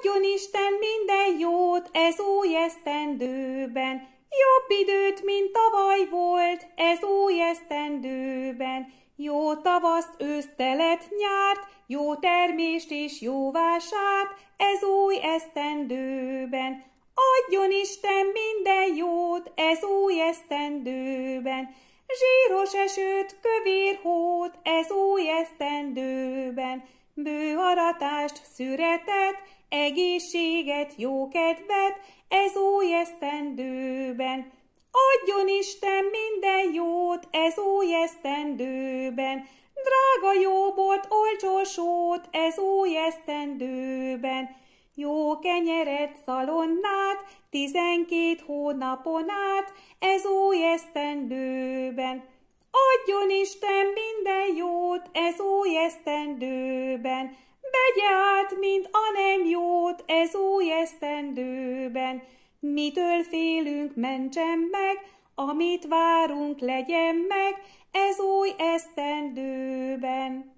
Adjon Isten minden jót ez új esztendőben, jobb időt, mint tavaly volt ez új esztendőben. Jó tavaszt, ősztelet, nyárt, jó termést és jó vásárt ez új esztendőben. Adjon Isten minden jót ez új esztendőben, zsíros esőt, kövér hót ez új esztendőben, bő aratást, szüretet, egészséget, jó kedvet, ez új esztendőben. Adjon Isten minden jót, ez új esztendőben. Drága bort, olcsó sót, ez új esztendőben. Jó kenyeret, szalonnát, tizenkét hónapon át, ez új esztendőben. Adjon Isten minden jót, ez új esztendőben vegye át, mint a nem jót ez új esztendőben, mitől félünk, mentsen meg, amit várunk, legyen meg ez új esztendőben.